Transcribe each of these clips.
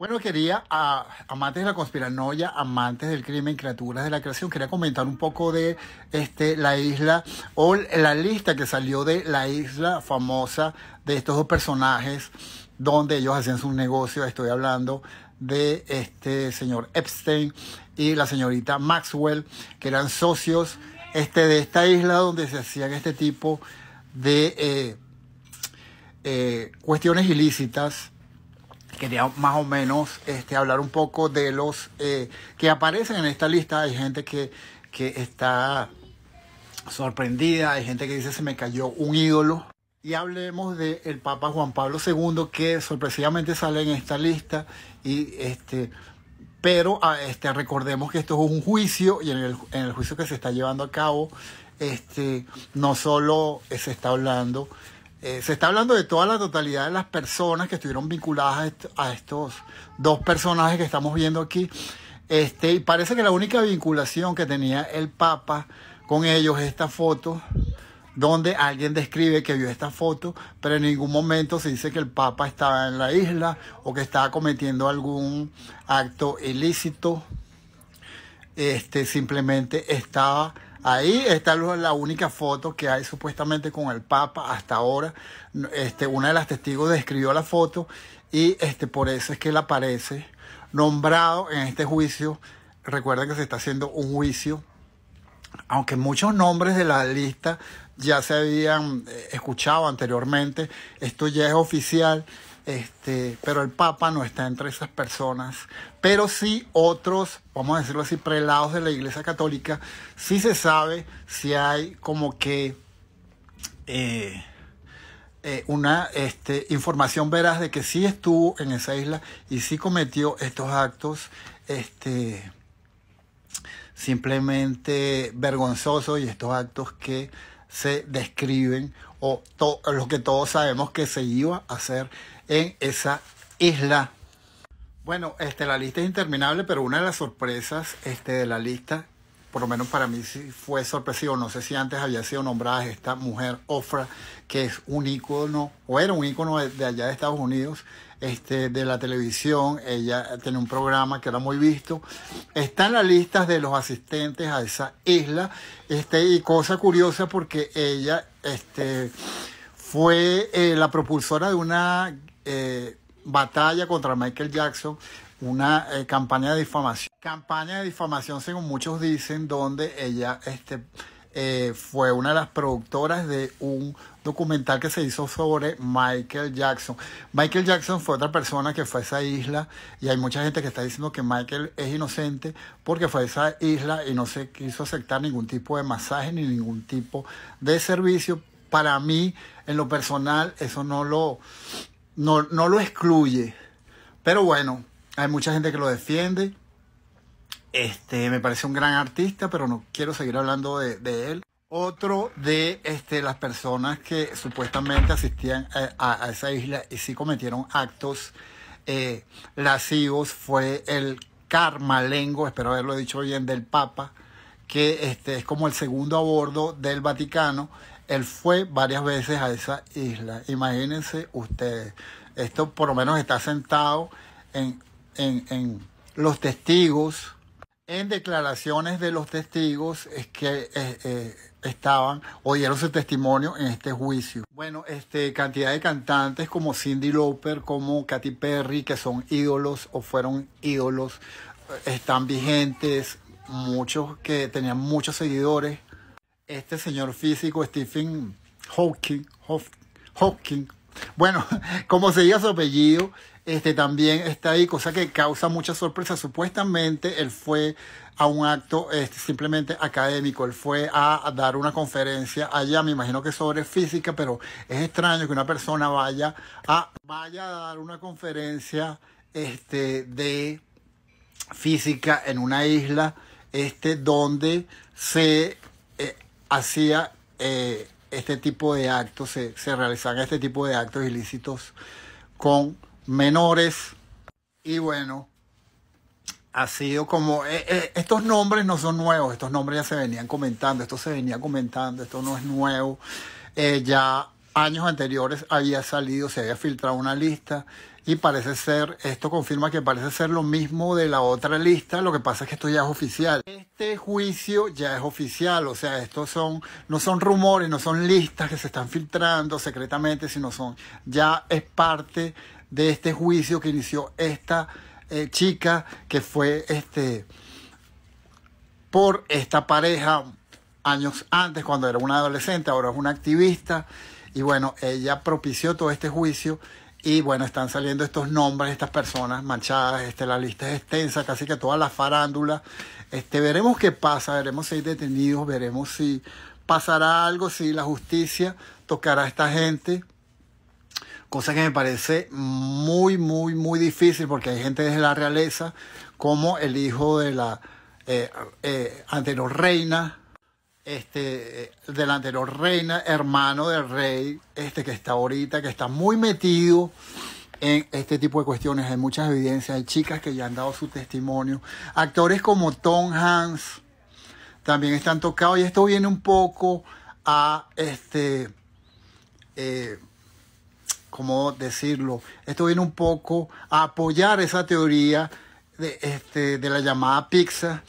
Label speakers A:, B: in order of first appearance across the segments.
A: Bueno, quería, ah, amantes de la conspiranoia, amantes del crimen, criaturas de la creación, quería comentar un poco de este, la isla o la lista que salió de la isla famosa de estos dos personajes donde ellos hacían sus negocios. Estoy hablando de este señor Epstein y la señorita Maxwell, que eran socios este, de esta isla donde se hacían este tipo de eh, eh, cuestiones ilícitas quería más o menos este, hablar un poco de los eh, que aparecen en esta lista. Hay gente que, está sorprendida, hay gente que dice se me cayó un ídolo. Y hablemos del el Papa Juan Pablo II, que sorpresivamente sale en esta lista. Y este, pero ah, este, recordemos que esto es un juicio y en el, juicio que se está llevando a cabo, este, no solo se está hablando eh, se está hablando de toda la totalidad de las personas que estuvieron vinculadas a, estos dos personajes que estamos viendo aquí. Este, y parece que la única vinculación que tenía el Papa con ellos es esta foto, donde alguien describe que vio esta foto, pero en ningún momento se dice que el Papa estaba en la isla o que estaba cometiendo algún acto ilícito. Este, simplemente estaba Ahí está la única foto que hay supuestamente con el Papa hasta ahora. Este, una de las testigos describió la foto y este, por eso es que él aparece nombrado en este juicio. Recuerden que se está haciendo un juicio, aunque muchos nombres de la lista ya se habían eh, escuchado anteriormente, esto ya es oficial este, pero el Papa no está entre esas personas. Pero sí otros, vamos a decirlo así, prelados de la Iglesia Católica, sí se sabe si hay como que eh, eh, una este, información veraz de que sí estuvo en esa isla y sí cometió estos actos. Este, simplemente vergonzosos y estos actos que se describen o lo que todos sabemos que se iba a hacer en esa isla. Bueno, este, la lista es interminable, pero una de las sorpresas este, de la lista por lo menos para mí sí fue sorpresivo, no sé si antes había sido nombrada esta mujer Ofra, que es un ícono, o era un ícono de, allá de Estados Unidos, este, de la televisión, ella tenía un programa que era muy visto, está en las listas de los asistentes a esa isla, este, y cosa curiosa porque ella este, fue eh, la propulsora de una... Eh, batalla contra Michael Jackson una eh, campaña de difamación. Campaña de difamación, según muchos dicen, donde ella este, eh, fue una de las productoras de un documental que se hizo sobre Michael Jackson. Michael Jackson fue otra persona que fue a esa isla y hay mucha gente que está diciendo que Michael es inocente porque fue a esa isla y no se quiso aceptar ningún tipo de masaje ni ningún tipo de servicio. Para mí, en lo personal, eso no lo, no, no lo excluye. Pero bueno, hay mucha gente que lo defiende. Este, me parece un gran artista, pero no quiero seguir hablando de, él. Otro de este, las personas que supuestamente asistían eh, a, esa isla y sí cometieron actos eh, lascivos fue el Carmalengo, espero haberlo dicho bien, del Papa, que este, es como el segundo a bordo del Vaticano. Él fue varias veces a esa isla. Imagínense ustedes, esto por lo menos está sentado en en, los testigos, en declaraciones de los testigos es que eh, eh, estaban, oyeron su testimonio en este juicio. Bueno, este, cantidad de cantantes como Cindy Lauper, como Katy Perry, que son ídolos o fueron ídolos, eh, están vigentes, muchos que tenían muchos seguidores. Este señor físico, Stephen Hawking, Hawking, bueno, como se su apellido, este, también está ahí, cosa que causa mucha sorpresa. Supuestamente él fue a un acto este, simplemente académico, él fue a, dar una conferencia allá, me imagino que sobre física, pero es extraño que una persona vaya a, vaya a dar una conferencia este, de física en una isla este, donde se eh, hacía eh, este tipo de actos, se, se realizaban este tipo de actos ilícitos con menores. Y bueno, ha sido como, eh, eh, estos nombres no son nuevos, estos nombres ya se venían comentando, esto se venía comentando, esto no es nuevo. Eh, ya años anteriores había salido, se había filtrado una lista y parece ser, esto confirma que parece ser lo mismo de la otra lista, lo que pasa es que esto ya es oficial. Este juicio ya es oficial, o sea, estos son, no son rumores, no son listas que se están filtrando secretamente, sino son, ya es parte de este juicio que inició esta eh, chica que fue este por esta pareja años antes cuando era una adolescente, ahora es una activista y bueno, ella propició todo este juicio y bueno, están saliendo estos nombres, estas personas manchadas, este, la lista es extensa, casi que todas las farándulas. Este, veremos qué pasa, veremos si hay detenidos, veremos si pasará algo, si la justicia tocará a esta gente cosa que me parece muy, muy, muy difícil porque hay gente desde la realeza, como el hijo de la eh, eh anterior reina, este, eh, la anterior reina, hermano del rey, este que está ahorita, que está muy metido en este tipo de cuestiones. Hay muchas evidencias, hay chicas que ya han dado su testimonio. Actores como Tom Hanks también están tocados y esto viene un poco a este... Eh, ¿cómo decirlo? Esto viene un poco a apoyar esa teoría de, este, la llamada pizza,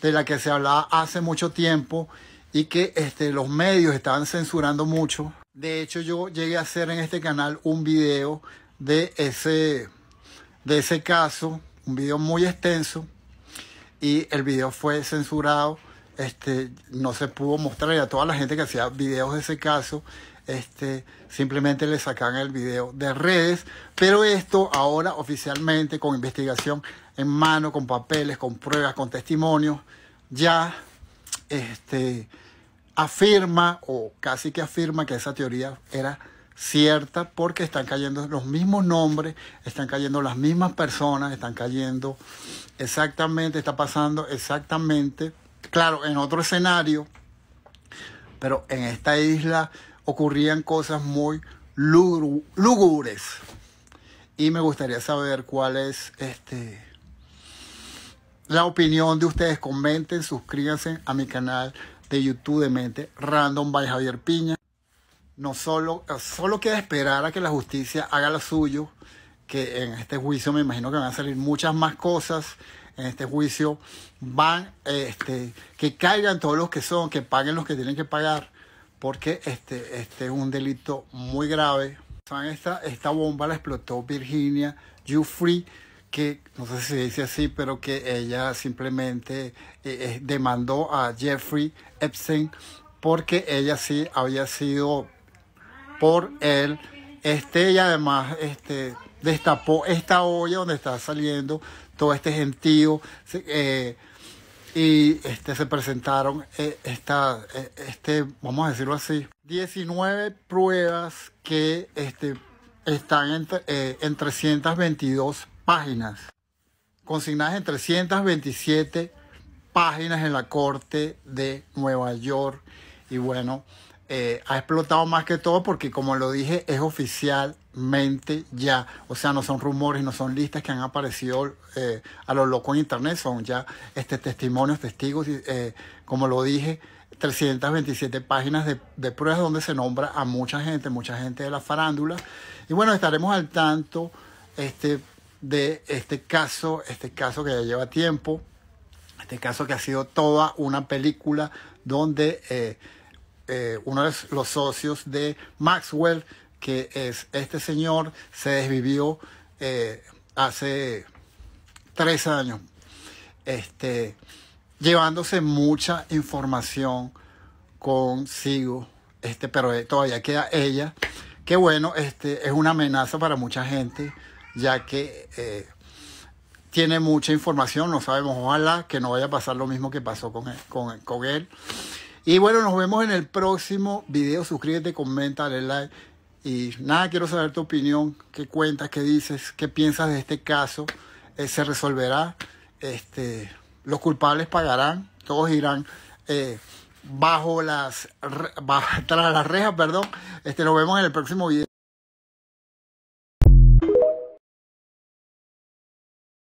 A: de la que se hablaba hace mucho tiempo y que este, los medios estaban censurando mucho. De hecho, yo llegué a hacer en este canal un video de ese, de ese caso, un video muy extenso, y el video fue censurado. Este, no se pudo mostrar a toda la gente que hacía videos de ese caso este, simplemente le sacan el video de redes, pero esto ahora oficialmente con investigación en mano, con papeles, con pruebas, con testimonios, ya este, afirma o casi que afirma que esa teoría era cierta porque están cayendo los mismos nombres, están cayendo las mismas personas, están cayendo exactamente, está pasando exactamente, claro, en otro escenario, pero en esta isla ocurrían cosas muy lúgubres. Y me gustaría saber cuál es este, la opinión de ustedes. Comenten, suscríbanse a mi canal de YouTube de Mente Random by Javier Piña. No solo, solo queda esperar a que la justicia haga lo suyo, que en este juicio me imagino que van a salir muchas más cosas en este juicio van, este, que caigan todos los que son, que paguen los que tienen que pagar, porque este, este es un delito muy grave. Esta, bomba la explotó Virginia Jufri, que no sé si se dice así, pero que ella simplemente eh, eh, demandó a Jeffrey Epstein porque ella sí había sido por él. Este, y además este, destapó esta olla donde estaba saliendo todo este gentío. Eh, y este, se presentaron eh, esta, eh, este, vamos a decirlo así, 19 pruebas que este, están eh, en 322 páginas, consignadas en 327 páginas en la Corte de Nueva York. Y bueno, eh, ha explotado más que todo porque, como lo dije, es oficialmente ya. O sea, no son rumores, no son listas que han aparecido eh, a los locos en Internet, son ya este, testimonios, testigos, eh, como lo dije. 327 páginas de, pruebas donde se nombra a mucha gente, mucha gente de la farándula. Y bueno, estaremos al tanto este, de este caso, este caso que ya lleva tiempo, este caso que ha sido toda una película donde eh, eh, uno de los socios de Maxwell, que es este señor, se desvivió eh, hace tres años, este, llevándose mucha información consigo, este, pero eh, todavía queda ella, que bueno, este, es una amenaza para mucha gente, ya que tiene mucha información, no sabemos, ojalá que no vaya a pasar lo mismo que pasó con con él. Y bueno, nos vemos en el próximo video. Suscríbete, comenta, dale like. Y nada, quiero saber tu opinión, qué cuentas, qué dices, qué piensas de este caso. Eh, se resolverá. Este, los culpables pagarán, todos irán eh, bajo las, tras las rejas, perdón. Este, nos vemos en el próximo video.